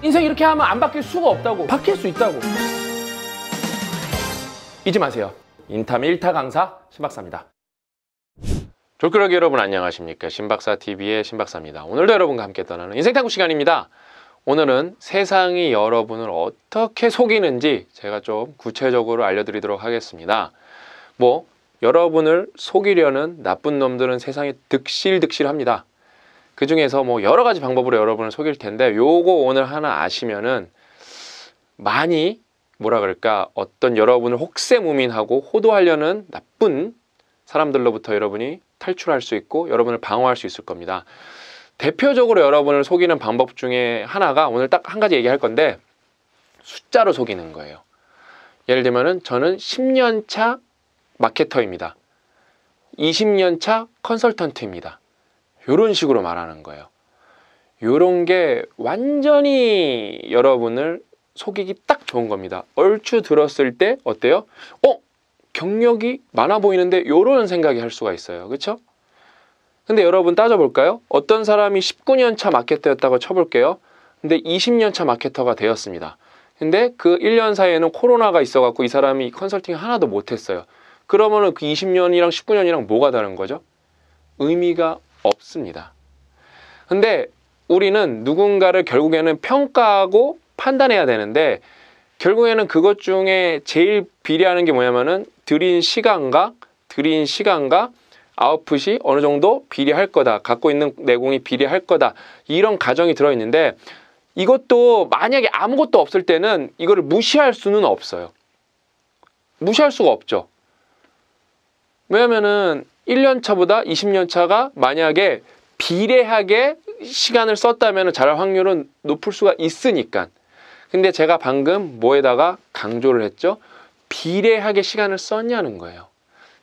인생 이렇게 하면 안 바뀔 수가 없다고 바뀔 수 있다고 잊지 마세요 인탐 1타 강사 신박사입니다 졸그러기 여러분 안녕하십니까 신박사TV의 신박사입니다 오늘도 여러분과 함께 떠나는 인생탐구 시간입니다 오늘은 세상이 여러분을 어떻게 속이는지 제가 좀 구체적으로 알려드리도록 하겠습니다 뭐 여러분을 속이려는 나쁜 놈들은 세상에 득실득실합니다 그 중에서 뭐 여러 가지 방법으로 여러분을 속일 텐데 요거 오늘 하나 아시면은 많이 뭐라 그럴까 어떤 여러분을 혹세무민하고 호도하려는 나쁜 사람들로부터 여러분이 탈출할 수 있고 여러분을 방어할 수 있을 겁니다. 대표적으로 여러분을 속이는 방법 중에 하나가 오늘 딱 한 가지 얘기할 건데 숫자로 속이는 거예요. 예를 들면은 저는 10년 차 마케터입니다. 20년 차 컨설턴트입니다. 이런 식으로 말하는 거예요. 이런 게 완전히 여러분을 속이기 딱 좋은 겁니다. 얼추 들었을 때 어때요? 어? 경력이 많아 보이는데 이런 생각이 할 수가 있어요. 그렇죠? 근데 여러분 따져볼까요? 어떤 사람이 19년 차 마케터였다고 쳐볼게요. 근데 20년 차 마케터가 되었습니다. 근데 그 1년 사이에는 코로나가 있어갖고 이 사람이 컨설팅 하나도 못했어요. 그러면은 그 20년이랑 19년이랑 뭐가 다른 거죠? 의미가 없습니다. 근데 우리는 누군가를 결국에는 평가하고 판단해야 되는데 결국에는 그것 중에 제일 비례하는 게 뭐냐면은 드린 시간과 드린 시간과 아웃풋이 어느 정도 비례할 거다. 갖고 있는 내공이 비례할 거다. 이런 가정이 들어 있는데 이것도 만약에 아무것도 없을 때는 이거를 무시할 수는 없어요. 무시할 수가 없죠. 왜냐면은 1년 차보다 20년 차가 만약에 비례하게 시간을 썼다면 자랄 확률은 높을 수가 있으니까. 근데 제가 방금 뭐에다가 강조를 했죠? 비례하게 시간을 썼냐는 거예요.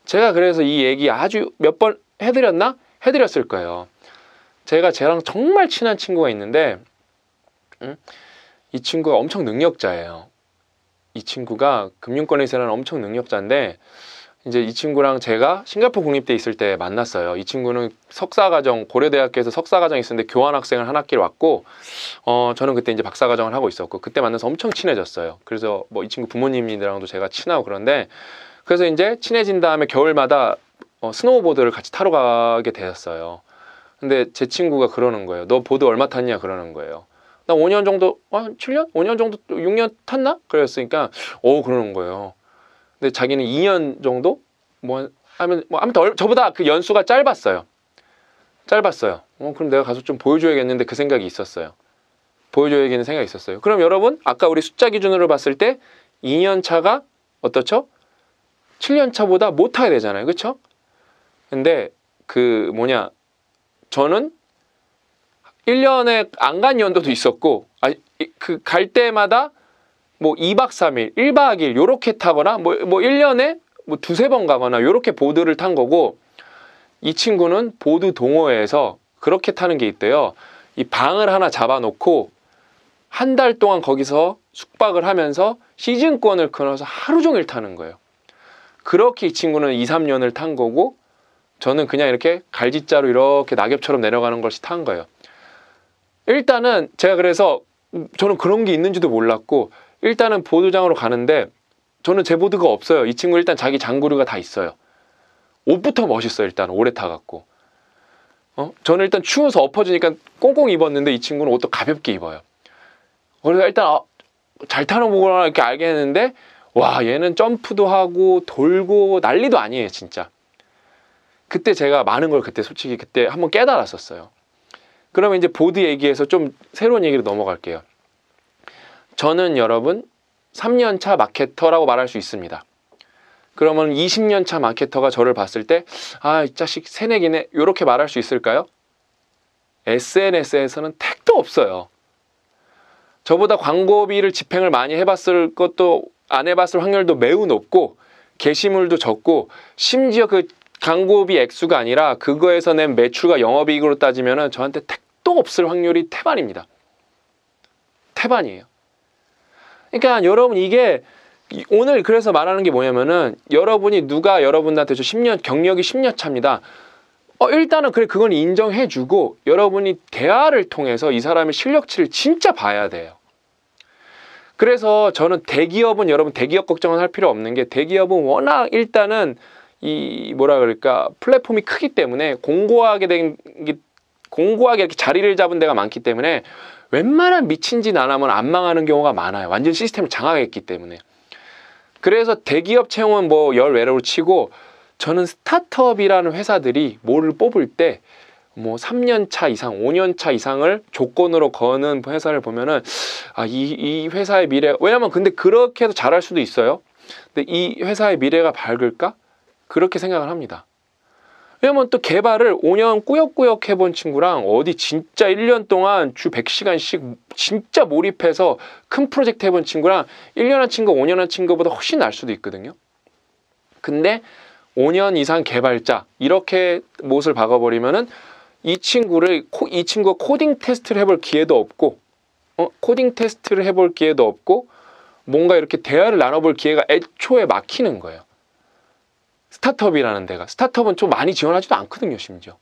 제가 그래서 이 얘기 아주 몇 번 해드렸나? 해드렸을 거예요. 제가 쟤랑 정말 친한 친구가 있는데, 음? 이 친구가 엄청 능력자예요. 이 친구가 금융권에 있어는 엄청 능력자인데, 이제 이 친구랑 제가 싱가포르 국립대 있을 때 만났어요. 이 친구는 석사과정 고려대학교에서 석사과정 있었는데 교환학생을 한 학기를 왔고 어 저는 그때 이제 박사과정을 하고 있었고 그때 만나서 엄청 친해졌어요. 그래서 뭐 이 친구 부모님이랑도 제가 친하고 그런데 그래서 이제 친해진 다음에 겨울마다 어, 스노우보드를 같이 타러 가게 되었어요. 근데 제 친구가 그러는 거예요. 너 보드 얼마 탔냐 그러는 거예요. 나 5년 정도, 아, 7년? 5년 정도, 6년 탔나? 그랬으니까, 오, 그러는 거예요. 근데 자기는 2년 정도 뭐 하면 뭐 아무튼 저보다 그 연수가 짧았어요. 짧았어요. 어, 그럼 내가 가서 좀 보여줘야겠는데 그 생각이 있었어요. 보여줘야겠는 생각이 있었어요. 그럼 여러분 아까 우리 숫자 기준으로 봤을 때 2년 차가 어떻죠? 7년 차보다 못하게 되잖아요. 그렇죠? 근데 그 뭐냐 저는 1년에 안 간 연도도 있었고 아, 그 갈 때마다 뭐 2박 3일, 1박 2일 요렇게 타거나 뭐, 뭐 1년에 뭐 두세 번 가거나 요렇게 보드를 탄 거고 이 친구는 보드 동호회에서 그렇게 타는 게 있대요. 이 방을 하나 잡아놓고 한 달 동안 거기서 숙박을 하면서 시즌권을 끊어서 하루 종일 타는 거예요. 그렇게 이 친구는 2, 3년을 탄 거고 저는 그냥 이렇게 갈짓자로 이렇게 낙엽처럼 내려가는 것이 탄 거예요. 일단은 제가 그래서 저는 그런 게 있는지도 몰랐고 일단은 보도장으로 가는데 저는 제 보드가 없어요. 이 친구 일단 자기 장구류가 다 있어요. 옷부터 멋있어요. 일단 오래 타갖고. 어? 저는 일단 추워서 엎어지니까 꽁꽁 입었는데 이 친구는 옷도 가볍게 입어요. 그래서 일단 아, 잘 타는 거구나 이렇게 알게 했는데 와 얘는 점프도 하고 돌고 난리도 아니에요 진짜. 그때 제가 많은 걸 그때 솔직히 그때 한번 깨달았었어요. 그러면 이제 보드 얘기에서 좀 새로운 얘기로 넘어갈게요. 저는 여러분 3년차 마케터라고 말할 수 있습니다. 그러면 20년차 마케터가 저를 봤을 때 아, 이 자식 새내기네 이렇게 말할 수 있을까요? SNS에서는 택도 없어요. 저보다 광고비를 집행을 많이 해봤을 것도 안 해봤을 확률도 매우 높고 게시물도 적고 심지어 그 광고비 액수가 아니라 그거에서 낸 매출과 영업이익으로 따지면 저한테 택또 없을 확률이 태반입니다. 태반이에요. 그러니까 여러분 이게 오늘 그래서 말하는 게 뭐냐면은 여러분이 누가 여러분한테 10년 경력이 10년 차입니다. 어, 일단은 그래 그건 인정해주고 여러분이 대화를 통해서 이 사람의 실력치를 진짜 봐야 돼요. 그래서 저는 대기업은 여러분 대기업 걱정은 할 필요 없는 게 대기업은 워낙 일단은 이 뭐라 그럴까 플랫폼이 크기 때문에 공고하게 되 공고하게 이렇게 자리를 잡은 데가 많기 때문에 웬만한 미친 짓 안 하면 안 망하는 경우가 많아요. 완전 시스템을 장악했기 때문에. 그래서 대기업 채용은 뭐 열외로를 치고 저는 스타트업이라는 회사들이 뭐를 뽑을 때 뭐 3년 차 이상, 5년 차 이상을 조건으로 거는 회사를 보면은 아, 이, 이 회사의 미래, 왜냐면 근데 그렇게 해도 잘할 수도 있어요. 근데 이 회사의 미래가 밝을까? 그렇게 생각을 합니다. 왜냐면 또 개발을 5년 꾸역꾸역 해본 친구랑 어디 진짜 1년 동안 주 100시간씩 진짜 몰입해서 큰 프로젝트 해본 친구랑 1년 한 친구, 5년 한 친구보다 훨씬 날 수도 있거든요. 근데 5년 이상 개발자 이렇게 못을 박아버리면은 이 친구를 이 친구가 코딩 테스트를 해볼 기회도 없고 어? 코딩 테스트를 해볼 기회도 없고 뭔가 이렇게 대화를 나눠볼 기회가 애초에 막히는 거예요. 스타트업이라는 데가 스타트업은 좀 많이 지원하지도 않거든요 심지어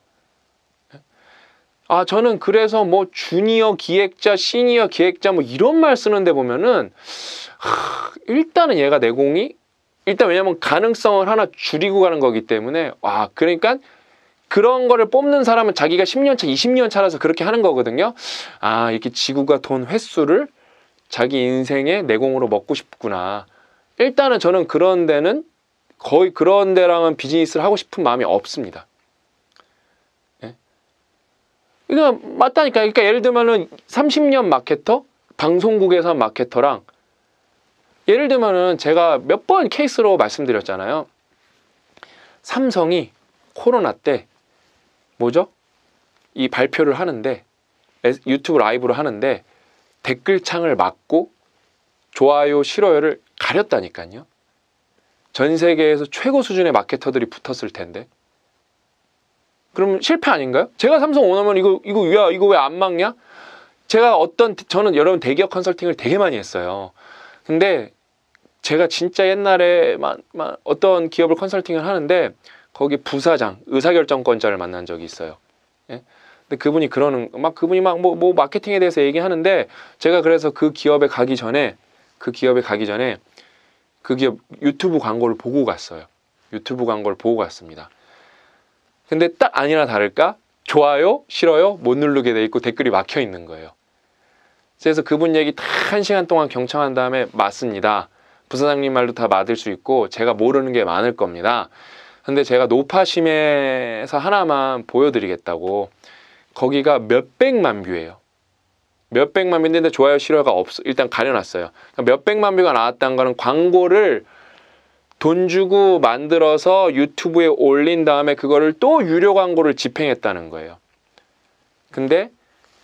아 저는 그래서 뭐 주니어 기획자 시니어 기획자 뭐 이런 말 쓰는데 보면은 하, 일단은 얘가 내공이 일단 왜냐면 가능성을 하나 줄이고 가는 거기 때문에 와 그러니까 그런 거를 뽑는 사람은 자기가 10년 차, 20년 차라서 그렇게 하는 거거든요. 아, 이렇게 지구가 돈 횟수를 자기 인생의 내공으로 먹고 싶구나. 일단은 저는 그런 데는 거의 그런 데랑은 비즈니스를 하고 싶은 마음이 없습니다. 예? 그러니까 맞다니까. 그러니까 예를 들면은 30년 마케터, 방송국에서 한 마케터랑 예를 들면은 제가 몇 번 케이스로 말씀드렸잖아요. 삼성이 코로나 때 뭐죠? 이 발표를 하는데 유튜브 라이브를 하는데 댓글창을 막고 좋아요, 싫어요를 가렸다니까요. 전 세계에서 최고 수준의 마케터들이 붙었을 텐데 그럼 실패 아닌가요? 제가 삼성 오너면 이거 이거 야 이거 왜 안 막냐? 제가 어떤 저는 여러분 대기업 컨설팅을 되게 많이 했어요. 근데 제가 진짜 옛날에 만, 만 어떤 기업을 컨설팅을 하는데 거기 부사장 의사결정권자를 만난 적이 있어요. 예? 근데 그분이 그러는 막 그분이 막 뭐 뭐 마케팅에 대해서 얘기하는데 제가 그래서 그 기업에 가기 전에 그 기업에 가기 전에 그 기업 유튜브 광고를 보고 갔어요. 유튜브 광고를 보고 갔습니다. 근데 딱 아니나 다를까 좋아요, 싫어요 못 누르게 돼 있고 댓글이 막혀 있는 거예요. 그래서 그분 얘기 다 한 시간 동안 경청한 다음에 맞습니다. 부사장님 말도 다 맞을 수 있고 제가 모르는 게 많을 겁니다. 근데 제가 노파심에서 하나만 보여드리겠다고 거기가 몇백만 뷰예요. 몇백만 뷰인데 좋아요 싫어요가 없어 일단 가려놨어요 그러니까 몇백만 뷰가 나왔다는 거는 광고를 돈 주고 만들어서 유튜브에 올린 다음에 그거를 또 유료 광고를 집행했다는 거예요 근데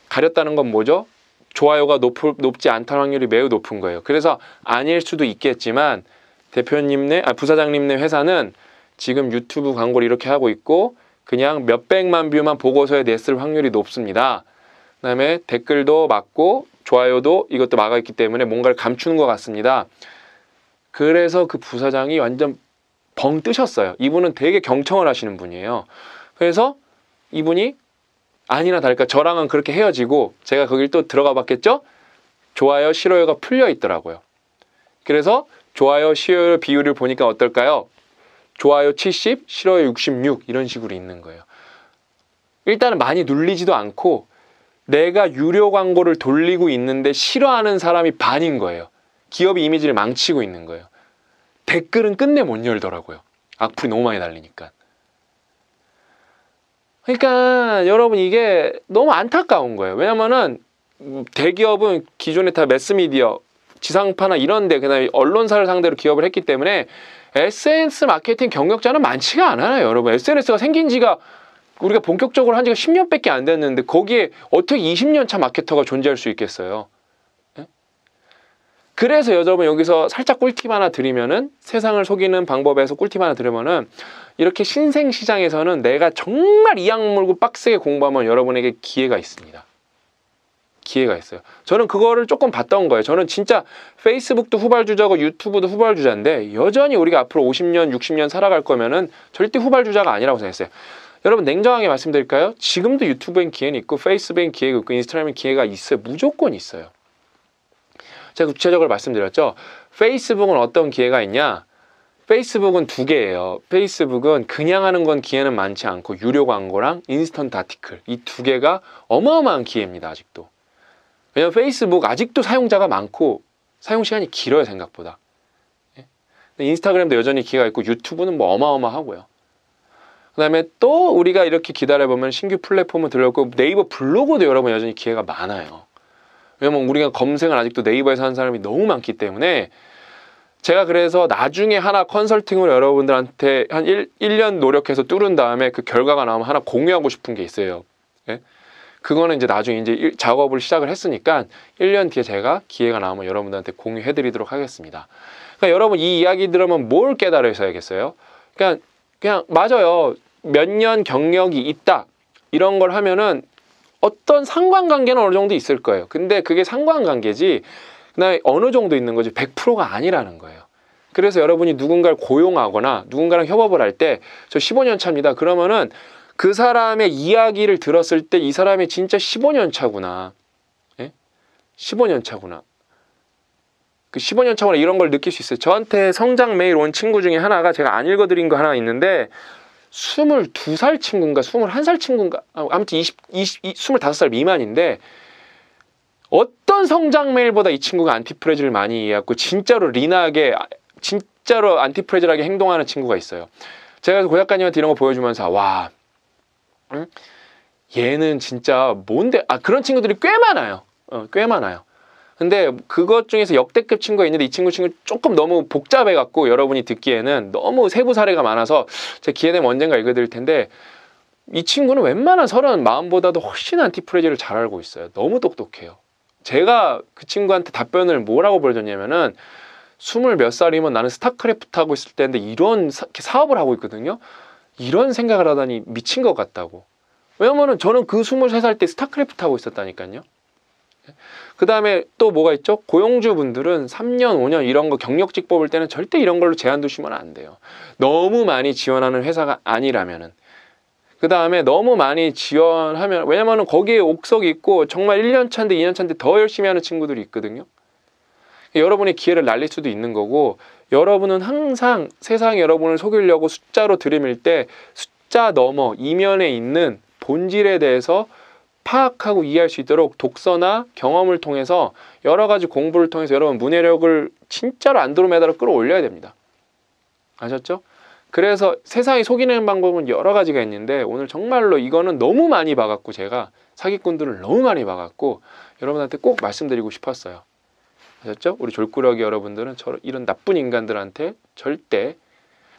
가렸다는 건 뭐죠? 좋아요가 높, 을 높지 않다는 확률이 매우 높은 거예요 그래서 아닐 수도 있겠지만 대표님네 아 부사장님네 회사는 지금 유튜브 광고를 이렇게 하고 있고 그냥 몇백만 뷰만 보고서에 냈을 확률이 높습니다 그다음에 댓글도 막고 좋아요도 이것도 막아있기 때문에 뭔가를 감추는 것 같습니다. 그래서 그 부사장이 완전 벙 뜨셨어요. 이분은 되게 경청을 하시는 분이에요. 그래서 이분이 아니나 다를까 저랑은 그렇게 헤어지고 제가 거길 또 들어가 봤겠죠? 좋아요, 싫어요가 풀려 있더라고요. 그래서 좋아요, 싫어요 비율을 보니까 어떨까요? 좋아요 70, 싫어요 66 이런 식으로 있는 거예요. 일단은 많이 눌리지도 않고 내가 유료 광고를 돌리고 있는데 싫어하는 사람이 반인 거예요. 기업이 이미지를 망치고 있는 거예요. 댓글은 끝내 못 열더라고요. 악플이 너무 많이 달리니까. 그러니까 여러분 이게 너무 안타까운 거예요. 왜냐면은 대기업은 기존에 다 매스미디어, 지상파나 이런데 그다음에 언론사를 상대로 기업을 했기 때문에 SNS 마케팅 경력자는 많지가 않아요, 여러분. SNS가 생긴 지가 우리가 본격적으로 한 지가 10년밖에 안 됐는데 거기에 어떻게 20년 차 마케터가 존재할 수 있겠어요? 예? 그래서 여러분 여기서 살짝 꿀팁 하나 드리면은 세상을 속이는 방법에서 꿀팁 하나 드리면은 이렇게 신생 시장에서는 내가 정말 이 악물고 빡세게 공부하면 여러분에게 기회가 있습니다. 기회가 있어요. 저는 그거를 조금 봤던 거예요. 저는 진짜 페이스북도 후발주자고 유튜브도 후발주자인데 여전히 우리가 앞으로 50년, 60년 살아갈 거면은 절대 후발주자가 아니라고 생각했어요. 여러분 냉정하게 말씀드릴까요? 지금도 유튜브엔 기회는 있고 페이스북엔 기회가 있고 인스타그램엔 기회가 있어요. 무조건 있어요. 제가 구체적으로 말씀드렸죠. 페이스북은 어떤 기회가 있냐? 페이스북은 두 개예요. 페이스북은 그냥 하는 건 기회는 많지 않고 유료 광고랑 인스턴트 아티클 이 두 개가 어마어마한 기회입니다. 아직도. 왜냐면 페이스북 아직도 사용자가 많고 사용 시간이 길어요 생각보다. 예? 인스타그램도 여전히 기회가 있고 유튜브는 뭐 어마어마하고요. 그다음에 또 우리가 이렇게 기다려보면 신규 플랫폼은 들어오고 네이버 블로그도 여러분 여전히 기회가 많아요. 왜냐면 우리가 검색을 아직도 네이버에서 하는 사람이 너무 많기 때문에 제가 그래서 나중에 하나 컨설팅으로 여러분들한테 한 일, 1년 노력해서 뚫은 다음에 그 결과가 나오면 하나 공유하고 싶은 게 있어요. 예? 그거는 이제 나중에 이제 일, 작업을 시작을 했으니까 1년 뒤에 제가 기회가 나오면 여러분들한테 공유해 드리도록 하겠습니다. 그러니까 여러분 이 이야기 들으면 뭘 깨달으셔야겠어요? 그러니까 그냥 맞아요. 몇 년 경력이 있다. 이런 걸 하면은 어떤 상관관계는 어느 정도 있을 거예요. 근데 그게 상관관계지 그날 어느 정도 있는 거지 100%가 아니라는 거예요. 그래서 여러분이 누군가를 고용하거나 누군가랑 협업을 할 때 저 15년 차입니다. 그러면은 그 사람의 이야기를 들었을 때 이 사람이 진짜 15년 차구나. 예? 15년 차구나. 그 15년 차원에 이런 걸 느낄 수 있어요. 저한테 성장 메일 온 친구 중에 하나가 제가 안 읽어드린 거 하나 있는데 22살 친구인가 21살 친구인가 아, 아무튼 20, 20, 25살 미만인데 어떤 성장 메일보다 이 친구가 안티프레즈를 많이 이해했고 진짜로 리나하게 진짜로 안티프레즈하게 행동하는 친구가 있어요. 제가 고작가님한테 이런 거 보여주면서 와 응? 얘는 진짜 뭔데 아 그런 친구들이 꽤 많아요. 어, 꽤 많아요. 근데 그것 중에서 역대급 친구가 있는데 이 친구 친구 조금 너무 복잡해갖고 여러분이 듣기에는 너무 세부 사례가 많아서 제 기회 되면 언젠가 읽어드릴 텐데 이 친구는 웬만한 서른 마음보다도 훨씬 안티프레지를 잘 알고 있어요. 너무 똑똑해요. 제가 그 친구한테 답변을 뭐라고 보여줬냐면은 스물 몇 살이면 나는 스타크래프트 하고 있을 때인데 이런 사, 사업을 하고 있거든요. 이런 생각을 하다니 미친 것 같다고. 왜냐면은 저는 그 스물세 살 때 스타크래프트 하고 있었다니까요. 그 다음에 또 뭐가 있죠? 고용주 분들은 3년, 5년 이런 거 경력직 뽑을 때는 절대 이런 걸로 제한 두시면 안 돼요. 너무 많이 지원하는 회사가 아니라면은. 그 다음에 너무 많이 지원하면, 왜냐면은 거기에 옥석이 있고 정말 1년 차인데 2년 차인데 더 열심히 하는 친구들이 있거든요. 여러분의 기회를 날릴 수도 있는 거고, 여러분은 항상 세상 여러분을 속이려고 숫자로 들이밀 때 숫자 넘어 이면에 있는 본질에 대해서 파악하고 이해할 수 있도록 독서나 경험을 통해서 여러 가지 공부를 통해서 여러분 문해력을 진짜로 안드로메다로 끌어올려야 됩니다. 아셨죠? 그래서 세상이 속이는 방법은 여러 가지가 있는데 오늘 정말로 이거는 너무 많이 봐갖고 제가 사기꾼들을 너무 많이 봐갖고 여러분한테 꼭 말씀드리고 싶었어요. 아셨죠? 우리 졸꾸러기 여러분들은 저런 이런 나쁜 인간들한테 절대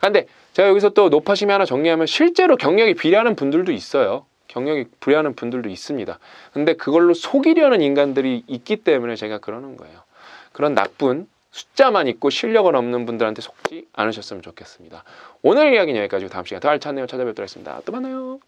아, 근데 제가 여기서 또 높아심이 하나 정리하면 실제로 경력이 비례하는 분들도 있어요. 경력이 불리하는 분들도 있습니다. 근데 그걸로 속이려는 인간들이 있기 때문에 제가 그러는 거예요. 그런 나쁜 숫자만 있고 실력은 없는 분들한테 속지 않으셨으면 좋겠습니다. 오늘 이야기는 여기까지고 다음 시간에 더 알찬 내용 찾아뵙도록 하겠습니다. 또 만나요.